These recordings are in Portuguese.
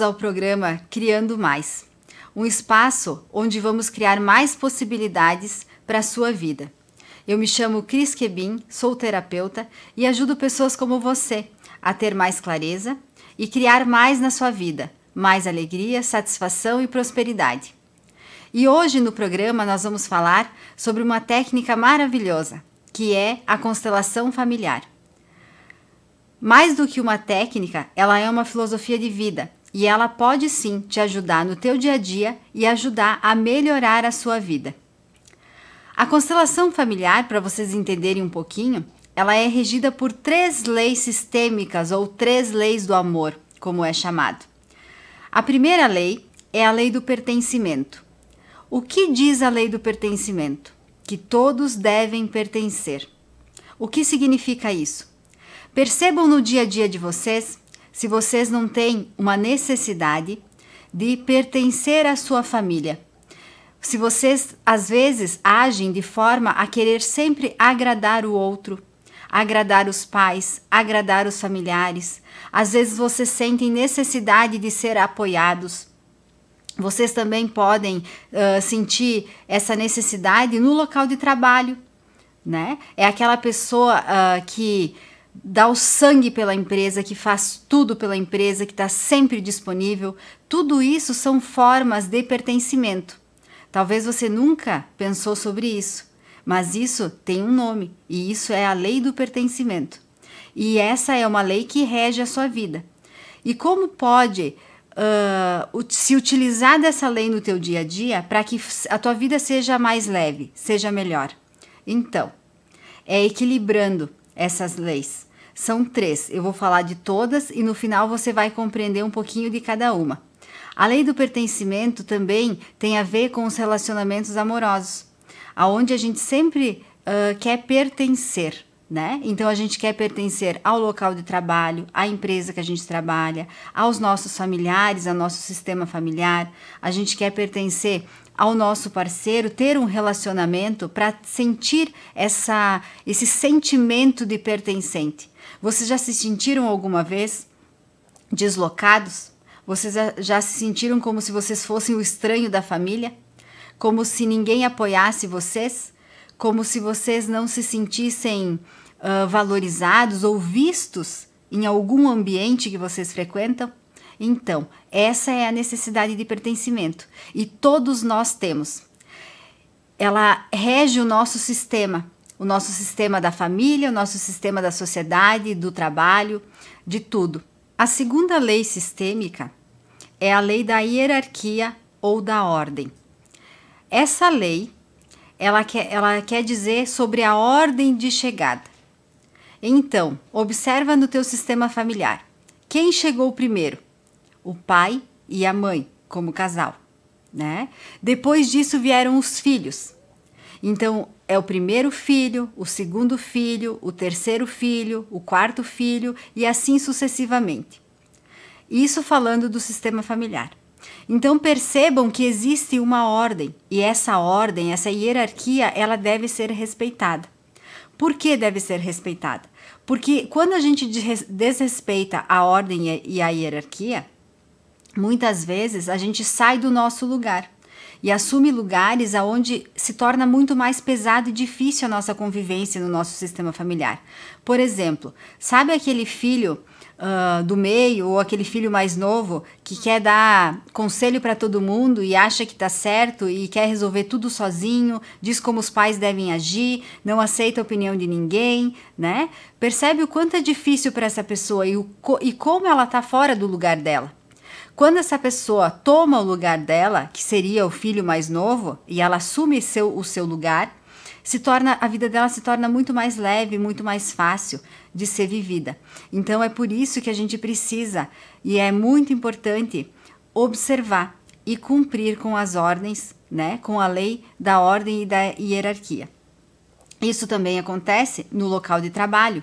Bem-vindos ao programa Criando Mais, um espaço onde vamos criar mais possibilidades para a sua vida. Eu me chamo Cris Quebim sou terapeuta e ajudo pessoas como você a ter mais clareza e criar mais na sua vida, mais alegria, satisfação e prosperidade. E hoje no programa nós vamos falar sobre uma técnica maravilhosa, que é a constelação familiar. Mais do que uma técnica, ela é uma filosofia de vida e ela pode sim te ajudar no teu dia a dia e ajudar a melhorar a sua vida. A constelação familiar, para vocês entenderem um pouquinho, ela é regida por três leis sistêmicas ou três leis do amor, como é chamado. A primeira lei é a lei do pertencimento. O que diz a lei do pertencimento? Que todos devem pertencer. O que significa isso? Percebam no dia a dia de vocês se vocês não têm uma necessidade de pertencer à sua família. Se vocês às vezes agem de forma a querer sempre agradar o outro, agradar os pais, agradar os familiares, às vezes vocês sentem necessidade de ser apoiados. Vocês também podem uh, sentir essa necessidade no local de trabalho, né? É aquela pessoa uh, que dá o sangue pela empresa, que faz tudo pela empresa, que está sempre disponível, tudo isso são formas de pertencimento. Talvez você nunca pensou sobre isso, mas isso tem um nome e isso é a lei do pertencimento. E essa é uma lei que rege a sua vida. E como pode uh, se utilizar dessa lei no teu dia a dia para que a tua vida seja mais leve, seja melhor? Então, é equilibrando essas leis. São três, eu vou falar de todas e no final você vai compreender um pouquinho de cada uma. A lei do pertencimento também tem a ver com os relacionamentos amorosos, aonde a gente sempre uh, quer pertencer né? Então a gente quer pertencer ao local de trabalho, à empresa que a gente trabalha, aos nossos familiares, ao nosso sistema familiar. A gente quer pertencer ao nosso parceiro, ter um relacionamento para sentir essa esse sentimento de pertencente. Vocês já se sentiram alguma vez deslocados? Vocês já se sentiram como se vocês fossem o estranho da família? Como se ninguém apoiasse vocês? como se vocês não se sentissem uh, valorizados ou vistos em algum ambiente que vocês frequentam? Então, essa é a necessidade de pertencimento e todos nós temos. Ela rege o nosso sistema, o nosso sistema da família, o nosso sistema da sociedade, do trabalho, de tudo. A segunda lei sistêmica é a lei da hierarquia ou da ordem. Essa lei ela quer, ela quer dizer sobre a ordem de chegada. Então, observa no teu sistema familiar. Quem chegou primeiro? O pai e a mãe, como casal, né? Depois disso vieram os filhos. Então, é o primeiro filho, o segundo filho, o terceiro filho, o quarto filho e assim sucessivamente. Isso falando do sistema familiar. Então percebam que existe uma ordem e essa ordem, essa hierarquia, ela deve ser respeitada. Por que deve ser respeitada? Porque quando a gente desrespeita a ordem e a hierarquia, muitas vezes a gente sai do nosso lugar e assume lugares aonde se torna muito mais pesado e difícil a nossa convivência no nosso sistema familiar. Por exemplo, sabe aquele filho uh, do meio ou aquele filho mais novo que quer dar conselho para todo mundo e acha que está certo e quer resolver tudo sozinho, diz como os pais devem agir, não aceita a opinião de ninguém, né? Percebe o quanto é difícil para essa pessoa e, o, e como ela está fora do lugar dela. Quando essa pessoa toma o lugar dela, que seria o filho mais novo, e ela assume seu, o seu lugar, se torna a vida dela se torna muito mais leve, muito mais fácil de ser vivida. Então é por isso que a gente precisa e é muito importante observar e cumprir com as ordens, né, com a lei da ordem e da hierarquia. Isso também acontece no local de trabalho.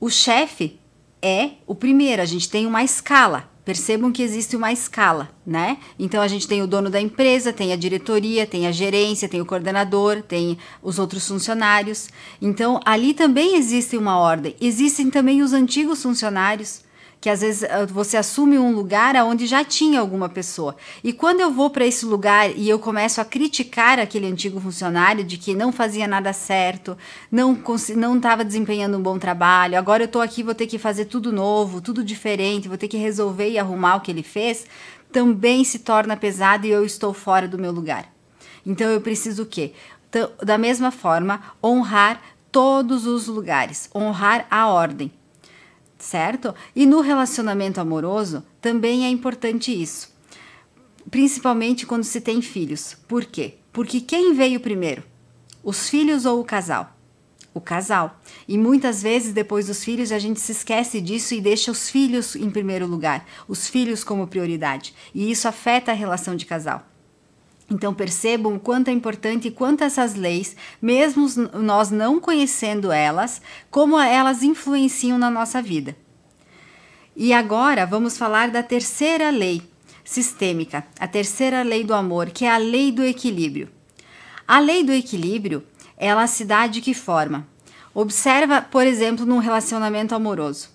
O chefe é o primeiro, a gente tem uma escala Percebam que existe uma escala, né? Então a gente tem o dono da empresa, tem a diretoria, tem a gerência, tem o coordenador, tem os outros funcionários. Então ali também existe uma ordem. Existem também os antigos funcionários que às vezes ah, você assume um lugar onde já tinha alguma pessoa. E quando eu vou para esse lugar e eu começo a criticar aquele antigo funcionário de que não fazia nada certo, não não estava desempenhando um bom trabalho, agora eu estou aqui vou ter que fazer tudo novo, tudo diferente, vou ter que resolver e arrumar o que ele fez, também se torna pesado e eu estou fora do meu lugar. Então eu preciso o quê? Da mesma forma, honrar todos os lugares, honrar a ordem certo? E no relacionamento amoroso também é importante isso, principalmente quando se tem filhos. Por quê? Porque quem veio primeiro? Os filhos ou o casal? O casal. E muitas vezes depois dos filhos a gente se esquece disso e deixa os filhos em primeiro lugar, os filhos como prioridade. E isso afeta a relação de casal. Então percebam o quanto é importante e quanto essas leis, mesmo nós não conhecendo elas, como elas influenciam na nossa vida. E agora vamos falar da terceira lei sistêmica, a terceira lei do amor, que é a lei do equilíbrio. A lei do equilíbrio, ela se dá de que forma? Observa, por exemplo, num relacionamento amoroso.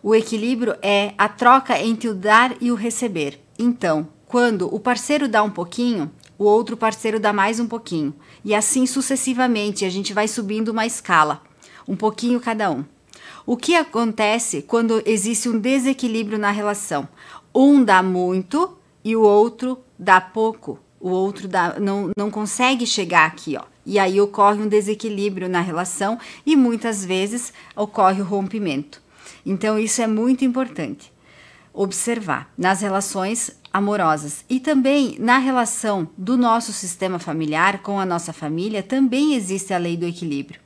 O equilíbrio é a troca entre o dar e o receber. Então, quando o parceiro dá um pouquinho, o outro parceiro dá mais um pouquinho. E assim sucessivamente, a gente vai subindo uma escala, um pouquinho cada um. O que acontece quando existe um desequilíbrio na relação? Um dá muito e o outro dá pouco. O outro dá, não, não consegue chegar aqui, ó. E aí ocorre um desequilíbrio na relação e muitas vezes ocorre o rompimento. Então, isso é muito importante observar. Nas relações, amorosas. E também na relação do nosso sistema familiar com a nossa família, também existe a lei do equilíbrio.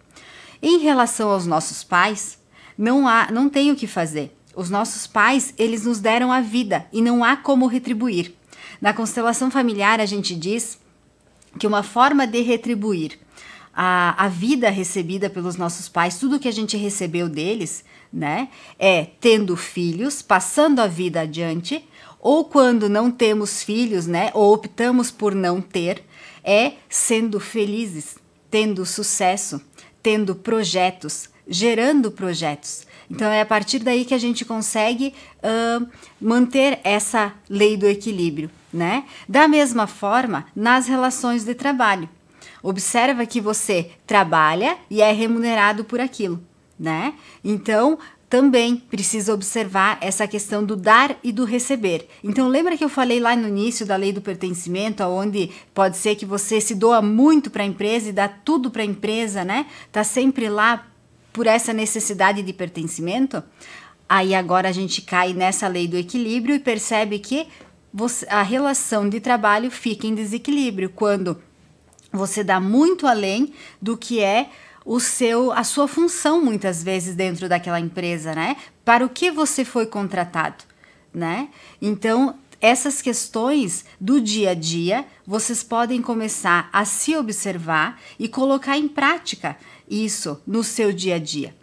Em relação aos nossos pais, não há, não tem o que fazer. Os nossos pais, eles nos deram a vida e não há como retribuir. Na constelação familiar, a gente diz que uma forma de retribuir a, a vida recebida pelos nossos pais, tudo que a gente recebeu deles, né, é tendo filhos, passando a vida adiante, ou quando não temos filhos, né, ou optamos por não ter, é sendo felizes, tendo sucesso, tendo projetos, gerando projetos. Então é a partir daí que a gente consegue uh, manter essa lei do equilíbrio, né? Da mesma forma, nas relações de trabalho. Observa que você trabalha e é remunerado por aquilo, né? Então, também precisa observar essa questão do dar e do receber. Então lembra que eu falei lá no início da lei do pertencimento, aonde pode ser que você se doa muito para a empresa e dá tudo para a empresa, né? Tá sempre lá por essa necessidade de pertencimento? Aí agora a gente cai nessa lei do equilíbrio e percebe que você, a relação de trabalho fica em desequilíbrio quando você dá muito além do que é o seu a sua função muitas vezes dentro daquela empresa, né? Para o que você foi contratado, né? Então, essas questões do dia a dia, vocês podem começar a se observar e colocar em prática isso no seu dia a dia.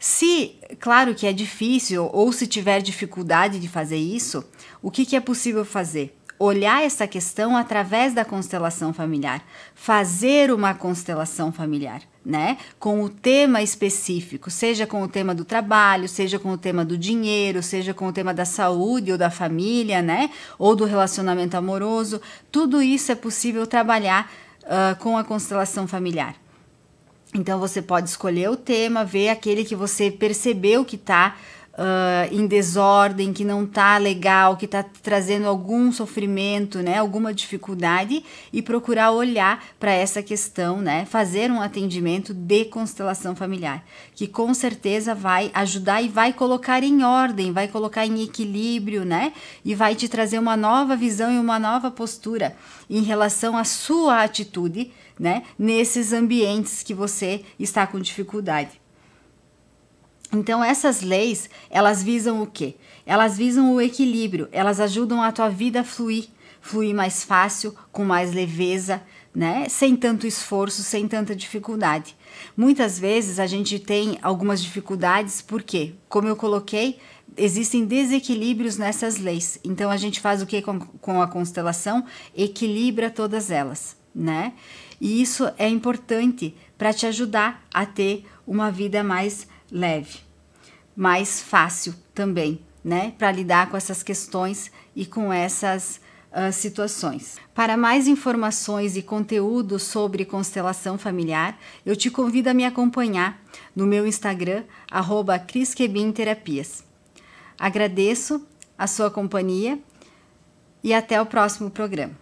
Se, claro que é difícil, ou se tiver dificuldade de fazer isso, o que, que é possível fazer? olhar essa questão através da constelação familiar, fazer uma constelação familiar, né? Com o tema específico, seja com o tema do trabalho, seja com o tema do dinheiro, seja com o tema da saúde ou da família, né? Ou do relacionamento amoroso, tudo isso é possível trabalhar uh, com a constelação familiar. Então você pode escolher o tema, ver aquele que você percebeu que está Uh, em desordem, que não tá legal, que tá trazendo algum sofrimento, né, alguma dificuldade e procurar olhar para essa questão, né, fazer um atendimento de constelação familiar, que com certeza vai ajudar e vai colocar em ordem, vai colocar em equilíbrio, né, e vai te trazer uma nova visão e uma nova postura em relação à sua atitude, né, nesses ambientes que você está com dificuldade. Então essas leis, elas visam o quê? Elas visam o equilíbrio, elas ajudam a tua vida a fluir, fluir mais fácil, com mais leveza, né? Sem tanto esforço, sem tanta dificuldade. Muitas vezes a gente tem algumas dificuldades porque, como eu coloquei, existem desequilíbrios nessas leis. Então a gente faz o que com, com a constelação? Equilibra todas elas, né? E isso é importante para te ajudar a ter uma vida mais leve, mais fácil também, né? Para lidar com essas questões e com essas uh, situações. Para mais informações e conteúdo sobre constelação familiar, eu te convido a me acompanhar no meu Instagram, arroba Terapias. Agradeço a sua companhia e até o próximo programa.